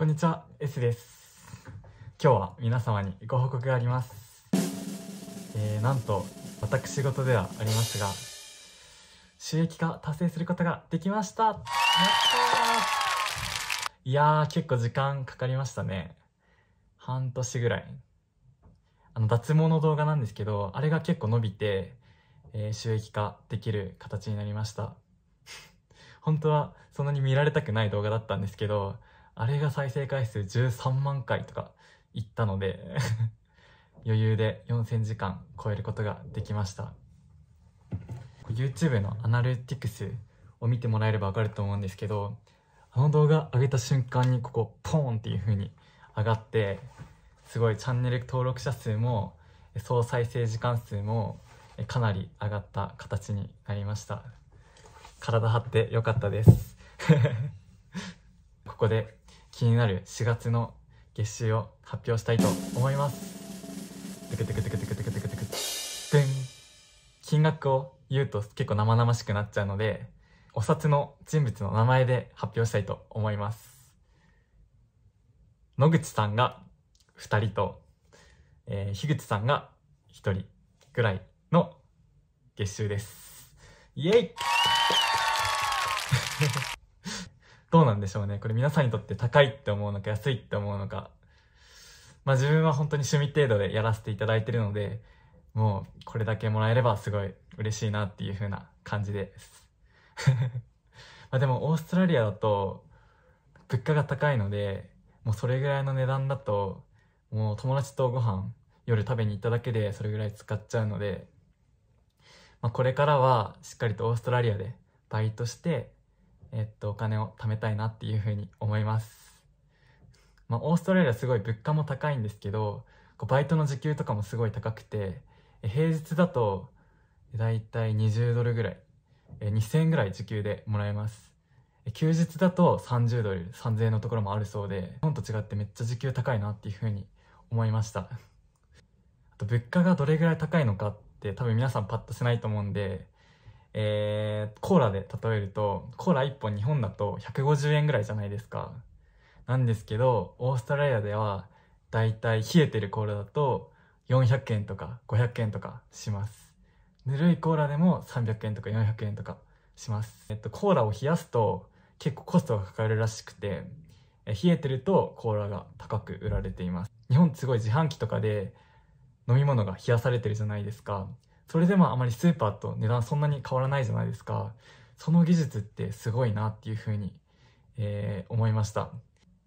こんにちは、S です。今日は皆様にご報告があります。えー、なんと、私事ではありますが、収益化達成することができましたやったーいやー、結構時間かかりましたね。半年ぐらい。あの、脱毛の動画なんですけど、あれが結構伸びて、えー、収益化できる形になりました。本当はそんなに見られたくない動画だったんですけど、あれが再生回数13万回とかいったので 余裕で4000時間超えることができました YouTube のアナリティクスを見てもらえればわかると思うんですけどあの動画上げた瞬間にここポーンっていう風に上がってすごいチャンネル登録者数も総再生時間数もかなり上がった形になりました体張ってよかったです ここで気になる4月の月収を発表したいと思います。金額を言うと結構生々しくなっちゃうので、お札の人物の名前で発表したいと思います。野口さんが2人と、えー、樋口さんが1人ぐらいの月収です。イエイどうなんでしょうね。これ皆さんにとって高いって思うのか安いって思うのか。まあ自分は本当に趣味程度でやらせていただいてるので、もうこれだけもらえればすごい嬉しいなっていう風な感じです。まあでもオーストラリアだと物価が高いので、もうそれぐらいの値段だと、もう友達とご飯夜食べに行っただけでそれぐらい使っちゃうので、まあ、これからはしっかりとオーストラリアでバイトしてえっと、お金を貯めたいなっていうふうに思います。まあ、オーストラリアすごい物価も高いんですけど、こうバイトの時給とかもすごい高くて、平日だと、だいたい20ドルぐらい、2000円ぐらい時給でもらえます。休日だと30ドル、3000円のところもあるそうで、日本と違ってめっちゃ時給高いなっていうふうに思いました。あと、物価がどれぐらい高いのかって多分皆さんパッとしないと思うんで、えー、コーラで例えると、コーラ1本日本だと150円ぐらいじゃないですか。なんですけど、オーストラリアでは、だいたい冷えてるコーラだと、400円とか500円とかします。ぬるいコーラでも300円とか400円とかします。えっと、コーラを冷やすと結構コストがかかるらしくて、冷えてるとコーラが高く売られています。日本すごい自販機とかで飲み物が冷やされてるじゃないですか。それでもあまりスーパーと値段そんなに変わらないじゃないですか。その技術ってすごいなっていうふうに、えー、思いました。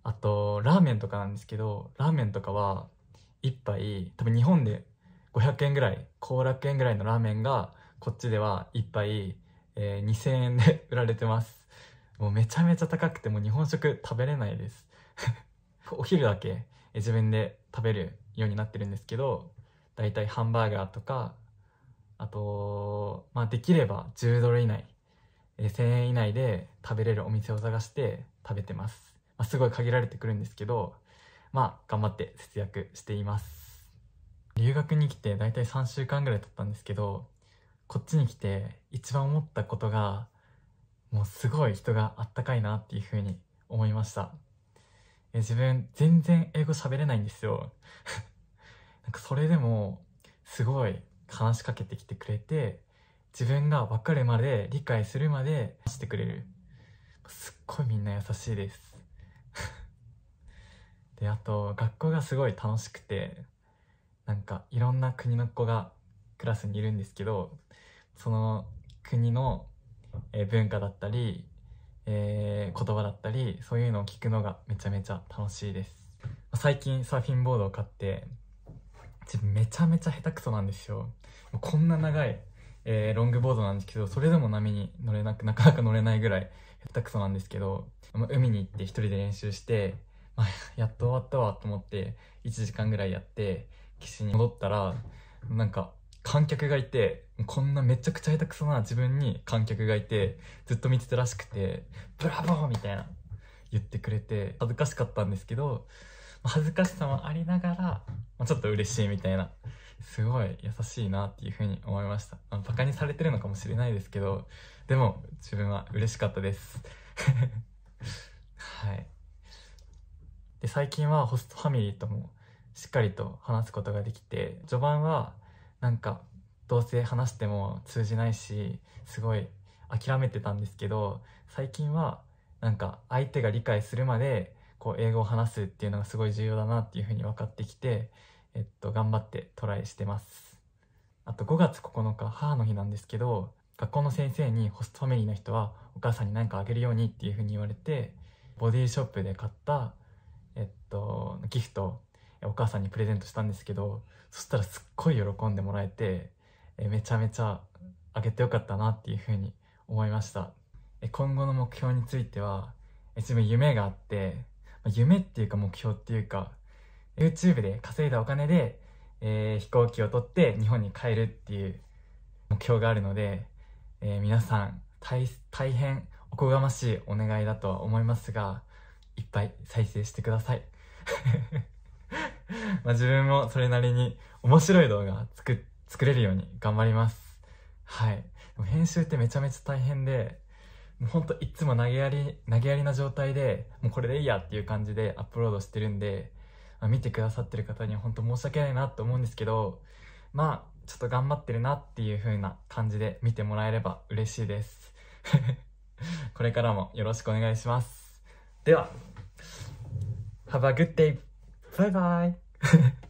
あと、ラーメンとかなんですけど、ラーメンとかは1杯、多分日本で500円ぐらい、後楽園ぐらいのラーメンが、こっちでは1杯、えー、2000円で 売られてます。もうめちゃめちゃ高くて、もう日本食食べれないです。お昼だけ自分で食べるようになってるんですけど、だいたいハンバーガーとか、まあ、できれば10ドル以内、えー、1000円以内で食べれるお店を探して食べてます。まあ、すごい限られてくるんですけど、まあ、頑張って節約しています。留学に来て大体3週間ぐらい経ったんですけど、こっちに来て一番思ったことが、もうすごい人があったかいなっていうふうに思いました。え自分全然英語喋れないんですよ。なんかそれでもすごい話しかけてきてくれて、自分が分かるまで理解するまでしてくれるすっごいみんな優しいです であと学校がすごい楽しくてなんかいろんな国の子がクラスにいるんですけどその国の文化だったり、えー、言葉だったりそういうのを聞くのがめちゃめちゃ楽しいです最近サーフィンボードを買って自分めちゃめちゃ下手くそなんですよこんな長いえー、ロングボードなんですけど、それでも波に乗れなく、なかなか乗れないぐらい、下手くそなんですけど、海に行って一人で練習して、まあ、やっと終わったわと思って、1時間ぐらいやって、岸に戻ったら、なんか、観客がいて、こんなめちゃくちゃ下手くそな自分に観客がいて、ずっと見てたらしくて、ブラボーみたいな言ってくれて、恥ずかしかったんですけど、恥ずかしさもありながら、まあ、ちょっと嬉しいみたいなすごい優しいなっていうふうに思いました。あのバカにされてるのかもしれないですけど、でも自分は嬉しかったです。はい。で、最近はホストファミリーともしっかりと話すことができて、序盤はなんかどうせ話しても通じないし、すごい諦めてたんですけど、最近はなんか相手が理解するまでこう英語を話すっていうのがすごい重要だなっていうふうに分かってきて、えっと、頑張ってトライしてます。あと5月9日、母の日なんですけど、学校の先生にホストファミリーの人はお母さんに何かあげるようにっていうふうに言われて、ボディショップで買った、えっと、ギフト、お母さんにプレゼントしたんですけど、そしたらすっごい喜んでもらえて、えめちゃめちゃあげてよかったなっていうふうに思いました。え今後の目標については、え自分夢があって、夢っていうか目標っていうか、YouTube で稼いだお金で、えー、飛行機を取って日本に帰るっていう目標があるので、えー、皆さん大大変おこがましいお願いだとは思いますがいっぱい再生してください まあ自分もそれなりに面白い動画作作れるように頑張りますはい編集ってめちゃめちゃ大変でもうほんといつも投げやり投げやりな状態でもうこれでいいやっていう感じでアップロードしてるんでまあ、見てくださってる方には本当申し訳ないなと思うんですけど、まあ、ちょっと頑張ってるなっていう風な感じで見てもらえれば嬉しいです。これからもよろしくお願いします。では、Have a good day! バイバイ